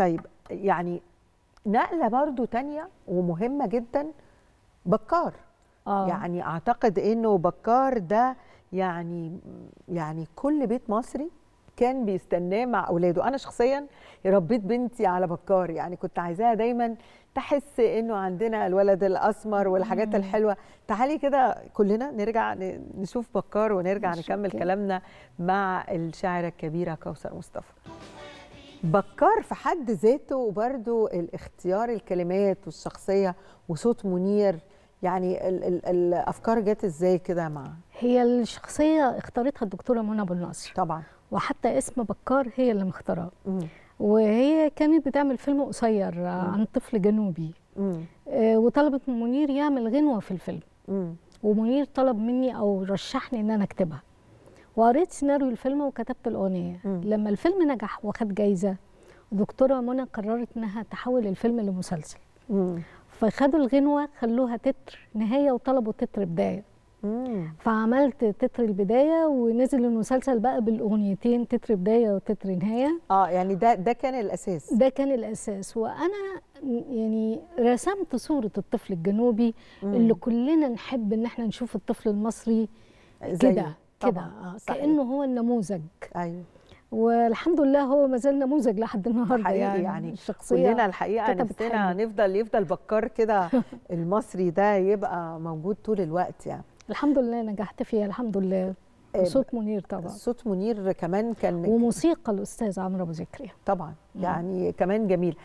طيب يعني نقله برضو تانية ومهمه جدا بكار آه. يعني اعتقد انه بكار ده يعني يعني كل بيت مصري كان بيستناه مع اولاده انا شخصيا ربيت بنتي على بكار يعني كنت عايزاها دايما تحس انه عندنا الولد الاسمر والحاجات الحلوه تعالي كده كلنا نرجع نشوف بكار ونرجع نكمل كلامنا مع الشاعره الكبيره كوثر مصطفى بكار في حد ذاته وبرده الاختيار الكلمات والشخصيه وصوت منير يعني ال ال الافكار جت ازاي كده مع هي الشخصيه اختارتها الدكتوره منى ابو النصر طبعا وحتى اسم بكار هي اللي مختاراه وهي كانت بتعمل فيلم قصير آه، مم. عن طفل جنوبي مم. آه وطلبت من منير يعمل غنوه في الفيلم مم. ومنير طلب مني او رشحني ان انا اكتبها وقريت سيناريو الفيلم وكتبت الاغنيه لما الفيلم نجح وخد جايزه دكتوره منى قررت انها تحول الفيلم لمسلسل مم. فخدوا الغنوه خلوها تتر نهايه وطلبوا تتر بدايه مم. فعملت تتر البدايه ونزل المسلسل بقى بالاغنيتين تتر بدايه وتتر نهايه اه يعني ده ده كان الاساس ده كان الاساس وانا يعني رسمت صوره الطفل الجنوبي مم. اللي كلنا نحب ان احنا نشوف الطفل المصري كده كده آه كانه هو النموذج ايوه والحمد لله هو ما زال نموذج لحد النهارده يعني, يعني الشخصيه كلنا الحقيقه نفسنا نفضل يفضل بكار كده المصري ده يبقى موجود طول الوقت يعني الحمد لله نجحت فيها الحمد لله صوت منير طبعا صوت منير كمان كان وموسيقى الاستاذ عمرو ابو ذكري طبعا يعني مم. كمان جميل